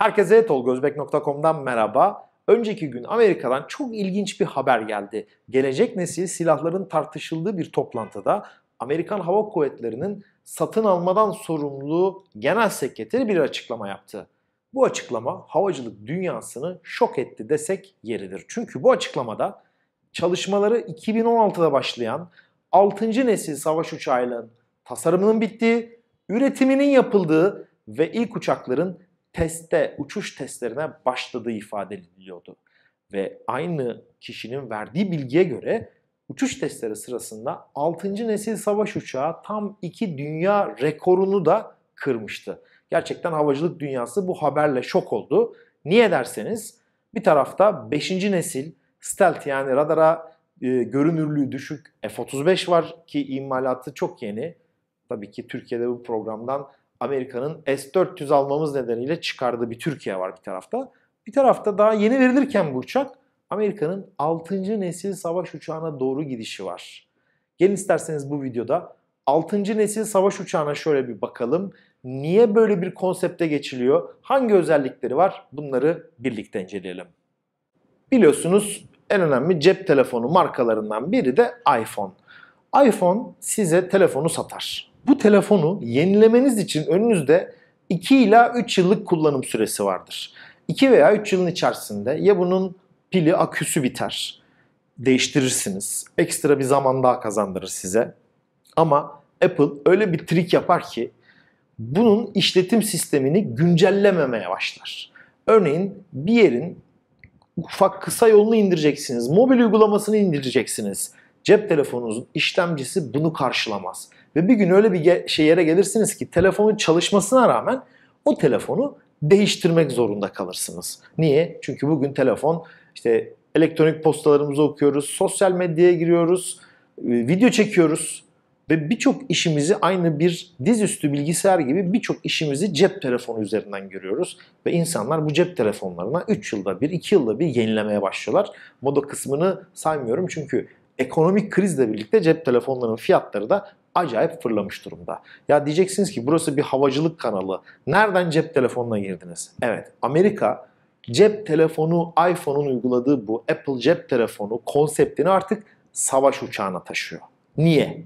Herkese tolgozbek.com'dan merhaba. Önceki gün Amerika'dan çok ilginç bir haber geldi. Gelecek nesil silahların tartışıldığı bir toplantıda Amerikan Hava Kuvvetleri'nin satın almadan sorumlu genel sekreteri bir açıklama yaptı. Bu açıklama havacılık dünyasını şok etti desek yeridir. Çünkü bu açıklamada çalışmaları 2016'da başlayan 6. nesil savaş uçağının tasarımının bittiği, üretiminin yapıldığı ve ilk uçakların teste, uçuş testlerine başladığı ifade ediliyordu. Ve aynı kişinin verdiği bilgiye göre uçuş testleri sırasında 6. nesil savaş uçağı tam 2 dünya rekorunu da kırmıştı. Gerçekten havacılık dünyası bu haberle şok oldu. Niye derseniz bir tarafta 5. nesil stealth yani radara e, görünürlüğü düşük F-35 var ki imalatı çok yeni. Tabii ki Türkiye'de bu programdan Amerika'nın S-400 almamız nedeniyle çıkardığı bir Türkiye var bir tarafta. Bir tarafta daha yeni verilirken bu uçak Amerika'nın 6. nesil savaş uçağına doğru gidişi var. Gelin isterseniz bu videoda 6. nesil savaş uçağına şöyle bir bakalım. Niye böyle bir konsepte geçiliyor? Hangi özellikleri var? Bunları birlikte inceleyelim. Biliyorsunuz en önemli cep telefonu markalarından biri de iPhone. iPhone size telefonu satar. Bu telefonu yenilemeniz için önünüzde 2 ila 3 yıllık kullanım süresi vardır. 2 veya 3 yılın içerisinde ya bunun pili aküsü biter, değiştirirsiniz, ekstra bir zaman daha kazandırır size. Ama Apple öyle bir trik yapar ki bunun işletim sistemini güncellememeye başlar. Örneğin bir yerin ufak kısa yolunu indireceksiniz, mobil uygulamasını indireceksiniz. Cep telefonunuzun işlemcisi bunu karşılamaz. Ve bir gün öyle bir şey yere gelirsiniz ki telefonun çalışmasına rağmen o telefonu değiştirmek zorunda kalırsınız. Niye? Çünkü bugün telefon işte elektronik postalarımızı okuyoruz, sosyal medyaya giriyoruz, e, video çekiyoruz ve birçok işimizi aynı bir dizüstü bilgisayar gibi birçok işimizi cep telefonu üzerinden görüyoruz ve insanlar bu cep telefonlarına 3 yılda bir, 2 yılda bir yenilemeye başlıyorlar. Moda kısmını saymıyorum çünkü ekonomik krizle birlikte cep telefonlarının fiyatları da acayip fırlamış durumda. Ya diyeceksiniz ki burası bir havacılık kanalı. Nereden cep telefonuna girdiniz? Evet Amerika cep telefonu iPhone'un uyguladığı bu Apple cep telefonu konseptini artık savaş uçağına taşıyor. Niye?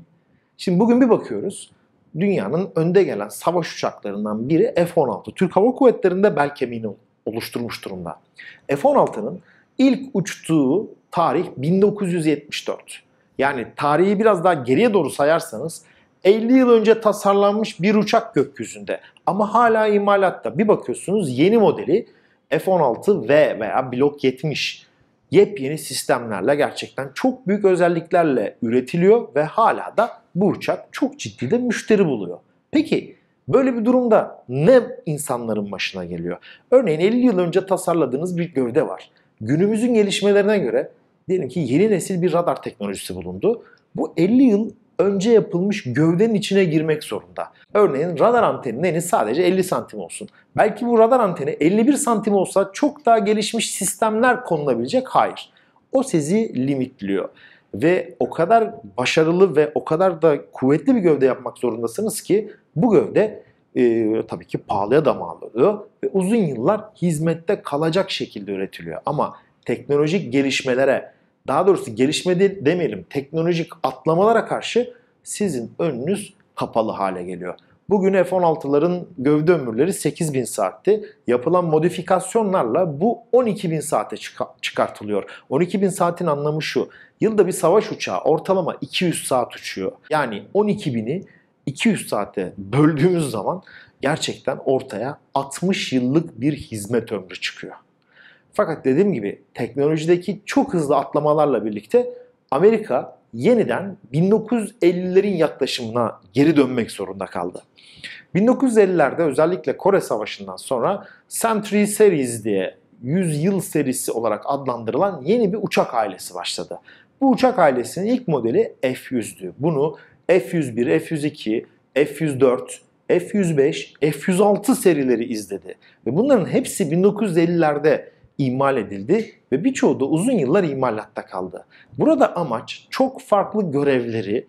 Şimdi bugün bir bakıyoruz dünyanın önde gelen savaş uçaklarından biri F-16. Türk Hava Kuvvetleri'nde bel kemiğini oluşturmuş durumda. F-16'nın ilk uçtuğu tarih 1974 yani tarihi biraz daha geriye doğru sayarsanız 50 yıl önce tasarlanmış bir uçak gökyüzünde ama hala imalatta. Bir bakıyorsunuz yeni modeli F-16V veya Block 70 yepyeni sistemlerle gerçekten çok büyük özelliklerle üretiliyor ve hala da bu uçak çok ciddi de müşteri buluyor. Peki böyle bir durumda ne insanların başına geliyor? Örneğin 50 yıl önce tasarladığınız bir gövde var. Günümüzün gelişmelerine göre diyelim ki yeni nesil bir radar teknolojisi bulundu. Bu 50 yıl önce yapılmış gövdenin içine girmek zorunda. Örneğin radar anteninin eni sadece 50 santim olsun. Belki bu radar anteni 51 santim olsa çok daha gelişmiş sistemler konulabilecek. Hayır. O sizi limitliyor. Ve o kadar başarılı ve o kadar da kuvvetli bir gövde yapmak zorundasınız ki bu gövde e, tabii ki pahalıya da mal oluyor ve uzun yıllar hizmette kalacak şekilde üretiliyor. Ama teknolojik gelişmelere, daha doğrusu gelişme de demeyelim, teknolojik atlamalara karşı sizin önünüz kapalı hale geliyor. Bugün F-16'ların gövde ömürleri 8000 saatti. Yapılan modifikasyonlarla bu 12000 saate çıkartılıyor. 12000 saatin anlamı şu. Yılda bir savaş uçağı ortalama 200 saat uçuyor. Yani 12000'i 200 saate böldüğümüz zaman gerçekten ortaya 60 yıllık bir hizmet ömrü çıkıyor. Fakat dediğim gibi teknolojideki çok hızlı atlamalarla birlikte Amerika yeniden 1950'lerin yaklaşımına geri dönmek zorunda kaldı. 1950'lerde özellikle Kore Savaşı'ndan sonra Century Series diye 100 yıl serisi olarak adlandırılan yeni bir uçak ailesi başladı. Bu uçak ailesinin ilk modeli F-100'dü. Bunu F-101, F-102, F-104, F-105, F-106 serileri izledi. Ve bunların hepsi 1950'lerde imal edildi ve birçoğu da uzun yıllar imalatta kaldı. Burada amaç çok farklı görevleri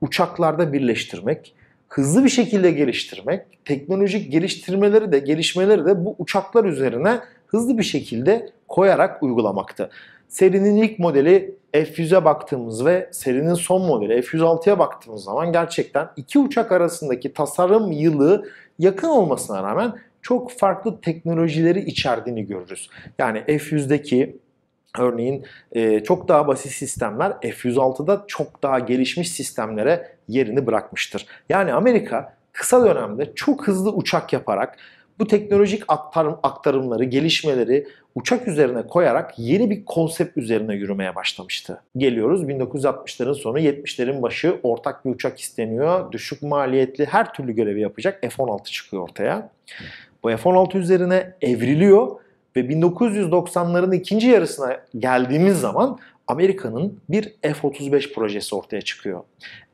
uçaklarda birleştirmek, hızlı bir şekilde geliştirmek, teknolojik geliştirmeleri de gelişmeleri de bu uçaklar üzerine hızlı bir şekilde koyarak uygulamaktı. Serinin ilk modeli F100'e baktığımız ve serinin son modeli F106'ya baktığımız zaman gerçekten iki uçak arasındaki tasarım yılı yakın olmasına rağmen çok farklı teknolojileri içerdiğini görürüz. Yani F100'deki Örneğin e, çok daha basit sistemler F-106'da çok daha gelişmiş sistemlere yerini bırakmıştır. Yani Amerika kısa dönemde çok hızlı uçak yaparak bu teknolojik aktarım, aktarımları, gelişmeleri uçak üzerine koyarak yeni bir konsept üzerine yürümeye başlamıştı. Geliyoruz 1960'ların sonu 70'lerin başı ortak bir uçak isteniyor. Düşük maliyetli her türlü görevi yapacak F-16 çıkıyor ortaya. Bu F-16 üzerine evriliyor ve 1990'ların ikinci yarısına geldiğimiz zaman Amerika'nın bir F-35 projesi ortaya çıkıyor.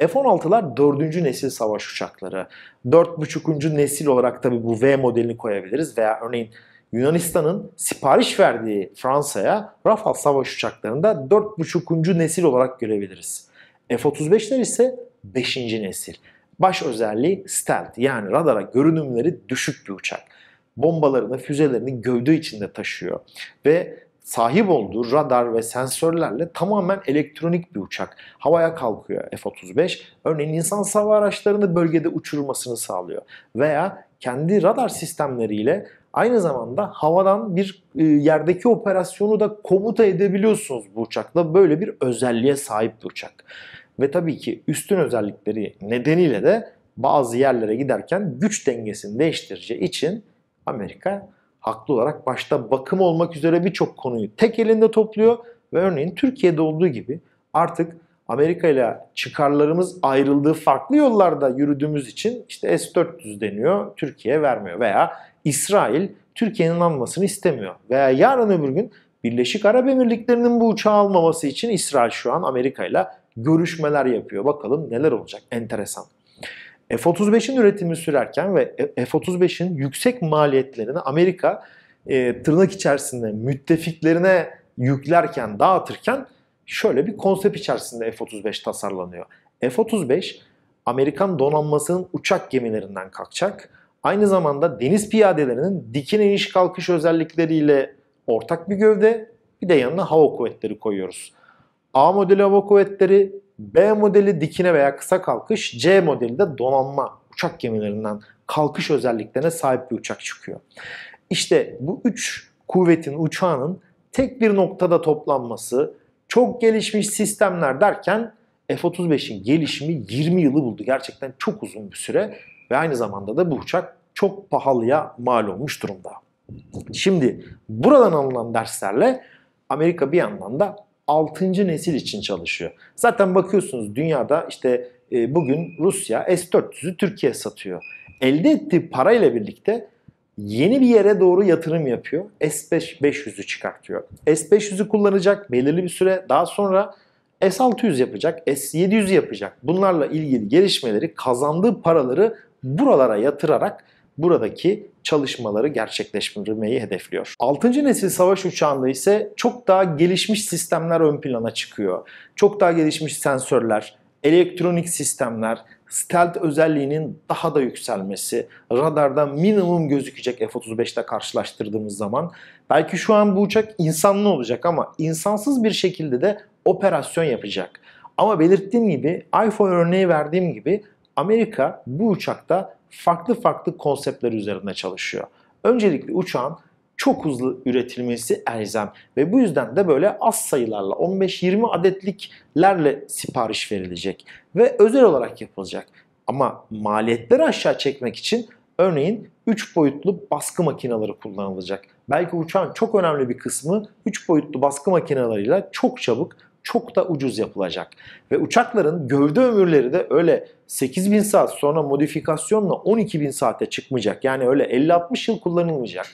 F-16'lar dördüncü nesil savaş uçakları. dört 4.5. nesil olarak tabi bu V modelini koyabiliriz veya örneğin Yunanistan'ın sipariş verdiği Fransa'ya Rafal savaş uçaklarında dört 4.5. nesil olarak görebiliriz. F-35'ler ise beşinci nesil. Baş özelliği stealth yani radara görünümleri düşük bir uçak bombalarını, füzelerini gövde içinde taşıyor ve sahip olduğu radar ve sensörlerle tamamen elektronik bir uçak. Havaya kalkıyor F-35. Örneğin insan savaş araçlarını bölgede uçurmasını sağlıyor. Veya kendi radar sistemleriyle aynı zamanda havadan bir e, yerdeki operasyonu da komuta edebiliyorsunuz bu uçakla. Böyle bir özelliğe sahip bir uçak. Ve tabii ki üstün özellikleri nedeniyle de bazı yerlere giderken güç dengesini değiştireceği için Amerika haklı olarak başta bakım olmak üzere birçok konuyu tek elinde topluyor ve örneğin Türkiye'de olduğu gibi artık Amerika ile çıkarlarımız ayrıldığı farklı yollarda yürüdüğümüz için işte S-400 deniyor, Türkiye vermiyor veya İsrail Türkiye'nin almasını istemiyor veya yarın öbür gün Birleşik Arap Emirlikleri'nin bu uçağı almaması için İsrail şu an Amerika ile görüşmeler yapıyor. Bakalım neler olacak enteresan. F-35'in üretimi sürerken ve F-35'in yüksek maliyetlerini Amerika e, tırnak içerisinde müttefiklerine yüklerken, dağıtırken şöyle bir konsept içerisinde F-35 tasarlanıyor. F-35 Amerikan donanmasının uçak gemilerinden kalkacak. Aynı zamanda deniz piyadelerinin dikin iniş kalkış özellikleriyle ortak bir gövde bir de yanına hava kuvvetleri koyuyoruz. A modeli hava kuvvetleri B modeli dikine veya kısa kalkış, C modeli de donanma uçak gemilerinden kalkış özelliklerine sahip bir uçak çıkıyor. İşte bu üç kuvvetin uçağının tek bir noktada toplanması, çok gelişmiş sistemler derken F-35'in gelişimi 20 yılı buldu. Gerçekten çok uzun bir süre ve aynı zamanda da bu uçak çok pahalıya mal olmuş durumda. Şimdi buradan alınan derslerle Amerika bir yandan da 6. nesil için çalışıyor. Zaten bakıyorsunuz dünyada işte e, bugün Rusya S-400'ü Türkiye satıyor. Elde ettiği parayla birlikte yeni bir yere doğru yatırım yapıyor. S-500'ü çıkartıyor. S-500'ü kullanacak belirli bir süre daha sonra S-600 yapacak, S-700 yapacak. Bunlarla ilgili gelişmeleri, kazandığı paraları buralara yatırarak buradaki çalışmaları gerçekleştirmeyi hedefliyor. 6. nesil savaş uçağında ise çok daha gelişmiş sistemler ön plana çıkıyor. Çok daha gelişmiş sensörler, elektronik sistemler, stealth özelliğinin daha da yükselmesi, radarda minimum gözükecek F-35'te karşılaştırdığımız zaman belki şu an bu uçak insanlı olacak ama insansız bir şekilde de operasyon yapacak. Ama belirttiğim gibi iPhone örneği verdiğim gibi Amerika bu uçakta farklı farklı konseptler üzerinde çalışıyor. Öncelikle uçağın çok hızlı üretilmesi elzem ve bu yüzden de böyle az sayılarla 15-20 adetliklerle sipariş verilecek ve özel olarak yapılacak. Ama maliyetleri aşağı çekmek için örneğin 3 boyutlu baskı makineleri kullanılacak. Belki uçağın çok önemli bir kısmı 3 boyutlu baskı makineleriyle çok çabuk çok da ucuz yapılacak. Ve uçakların gövde ömürleri de öyle 8000 saat sonra modifikasyonla 12000 saate çıkmayacak. Yani öyle 50-60 yıl kullanılmayacak.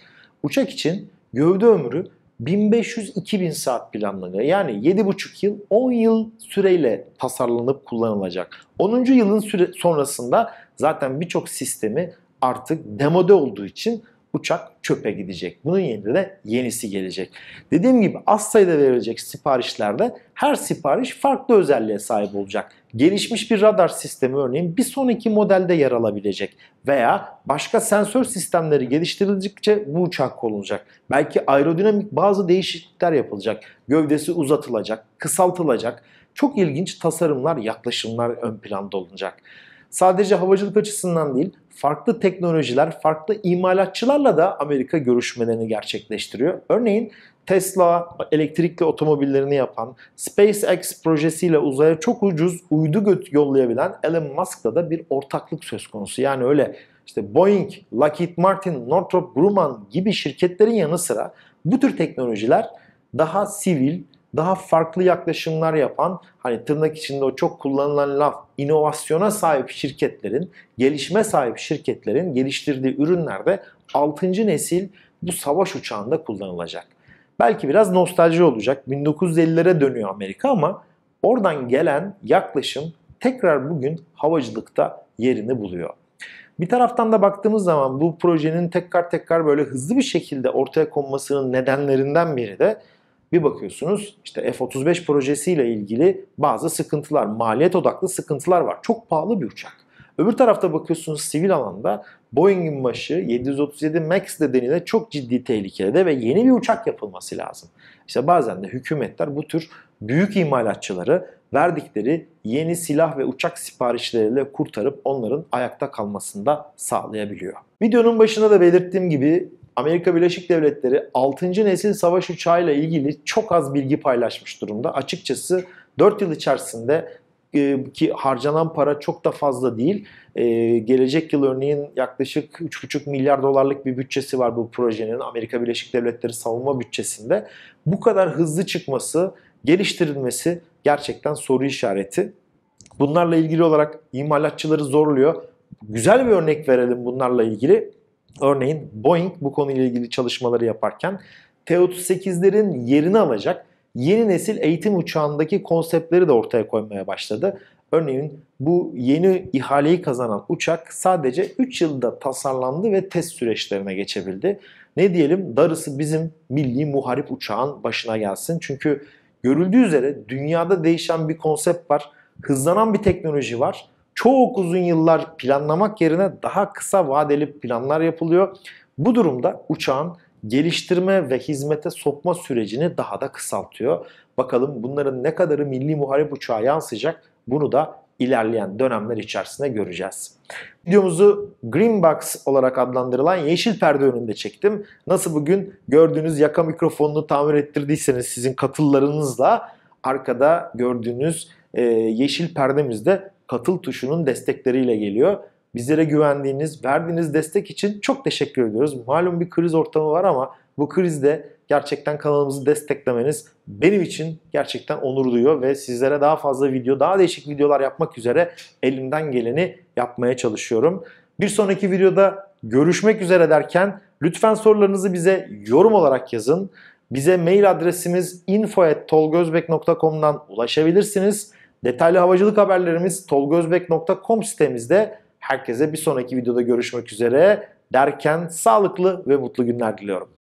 Uçak için gövde ömrü 1500-2000 saat planlanıyor. Yani 7,5 yıl 10 yıl süreyle tasarlanıp kullanılacak. 10. yılın süre sonrasında zaten birçok sistemi artık demode olduğu için uçak çöpe gidecek. Bunun yerine de yenisi gelecek. Dediğim gibi az sayıda verilecek siparişlerde her sipariş farklı özelliğe sahip olacak. Gelişmiş bir radar sistemi örneğin bir sonraki modelde yer alabilecek veya başka sensör sistemleri geliştirildikçe bu uçak konulacak. Belki aerodinamik bazı değişiklikler yapılacak. Gövdesi uzatılacak, kısaltılacak. Çok ilginç tasarımlar, yaklaşımlar ön planda olacak. Sadece havacılık açısından değil, farklı teknolojiler, farklı imalatçılarla da Amerika görüşmelerini gerçekleştiriyor. Örneğin Tesla elektrikli otomobillerini yapan, SpaceX projesiyle uzaya çok ucuz uydu göt yollayabilen Elon Musk'la da bir ortaklık söz konusu. Yani öyle işte Boeing, Lockheed Martin, Northrop Grumman gibi şirketlerin yanı sıra bu tür teknolojiler daha sivil, daha farklı yaklaşımlar yapan hani tırnak içinde o çok kullanılan laf inovasyona sahip şirketlerin, gelişme sahip şirketlerin geliştirdiği ürünlerde 6. nesil bu savaş uçağında kullanılacak. Belki biraz nostalji olacak. 1950'lere dönüyor Amerika ama oradan gelen yaklaşım tekrar bugün havacılıkta yerini buluyor. Bir taraftan da baktığımız zaman bu projenin tekrar tekrar böyle hızlı bir şekilde ortaya konmasının nedenlerinden biri de bir bakıyorsunuz işte F-35 projesiyle ilgili bazı sıkıntılar, maliyet odaklı sıkıntılar var. Çok pahalı bir uçak. Öbür tarafta bakıyorsunuz sivil alanda Boeing'in başı 737 MAX de denilen çok ciddi tehlikede ve yeni bir uçak yapılması lazım. İşte bazen de hükümetler bu tür büyük imalatçıları verdikleri yeni silah ve uçak siparişleriyle kurtarıp onların ayakta kalmasında sağlayabiliyor. Videonun başında da belirttiğim gibi Amerika Birleşik Devletleri 6. nesil savaş uçağıyla ilgili çok az bilgi paylaşmış durumda. Açıkçası 4 yıl içerisinde e, ki harcanan para çok da fazla değil. Ee, gelecek yıl örneğin yaklaşık 3,5 milyar dolarlık bir bütçesi var bu projenin Amerika Birleşik Devletleri savunma bütçesinde. Bu kadar hızlı çıkması, geliştirilmesi gerçekten soru işareti. Bunlarla ilgili olarak imalatçıları zorluyor. Güzel bir örnek verelim bunlarla ilgili. Örneğin Boeing bu konuyla ilgili çalışmaları yaparken T-38'lerin yerini alacak yeni nesil eğitim uçağındaki konseptleri de ortaya koymaya başladı. Örneğin bu yeni ihaleyi kazanan uçak sadece 3 yılda tasarlandı ve test süreçlerine geçebildi. Ne diyelim darısı bizim milli muharip uçağın başına gelsin. Çünkü görüldüğü üzere dünyada değişen bir konsept var, hızlanan bir teknoloji var çok uzun yıllar planlamak yerine daha kısa vadeli planlar yapılıyor. Bu durumda uçağın geliştirme ve hizmete sokma sürecini daha da kısaltıyor. Bakalım bunların ne kadarı milli muharip uçağa yansıyacak bunu da ilerleyen dönemler içerisinde göreceğiz. Videomuzu Green Box olarak adlandırılan yeşil perde önünde çektim. Nasıl bugün gördüğünüz yaka mikrofonunu tamir ettirdiyseniz sizin katıllarınızla arkada gördüğünüz e, yeşil perdemizde katıl tuşunun destekleriyle geliyor. Bizlere güvendiğiniz, verdiğiniz destek için çok teşekkür ediyoruz. Malum bir kriz ortamı var ama bu krizde gerçekten kanalımızı desteklemeniz benim için gerçekten onur duyuyor ve sizlere daha fazla video, daha değişik videolar yapmak üzere elimden geleni yapmaya çalışıyorum. Bir sonraki videoda görüşmek üzere derken lütfen sorularınızı bize yorum olarak yazın. Bize mail adresimiz info.tolgozbek.com'dan ulaşabilirsiniz. Detaylı havacılık haberlerimiz tolgozbek.com sitemizde. Herkese bir sonraki videoda görüşmek üzere derken sağlıklı ve mutlu günler diliyorum.